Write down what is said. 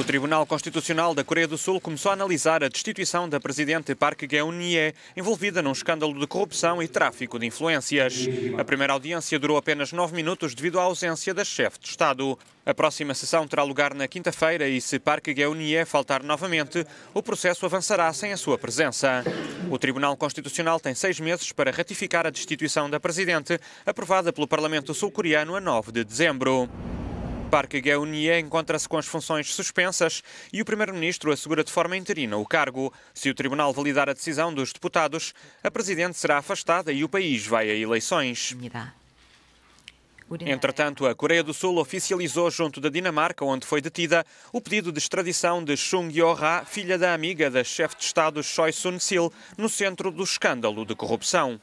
O Tribunal Constitucional da Coreia do Sul começou a analisar a destituição da presidente Park Geun-hye, envolvida num escândalo de corrupção e tráfico de influências. A primeira audiência durou apenas nove minutos devido à ausência da chefe de Estado. A próxima sessão terá lugar na quinta-feira e, se Park Geun-hye faltar novamente, o processo avançará sem a sua presença. O Tribunal Constitucional tem seis meses para ratificar a destituição da presidente, aprovada pelo Parlamento Sul-Coreano a 9 de dezembro. Park Geun-hye encontra-se com as funções suspensas e o primeiro-ministro assegura de forma interina o cargo. Se o tribunal validar a decisão dos deputados, a presidente será afastada e o país vai a eleições. Entretanto, a Coreia do Sul oficializou, junto da Dinamarca, onde foi detida, o pedido de extradição de Chung Yo-ha, filha da amiga da chefe de Estado Choi Sun-sil, no centro do escândalo de corrupção.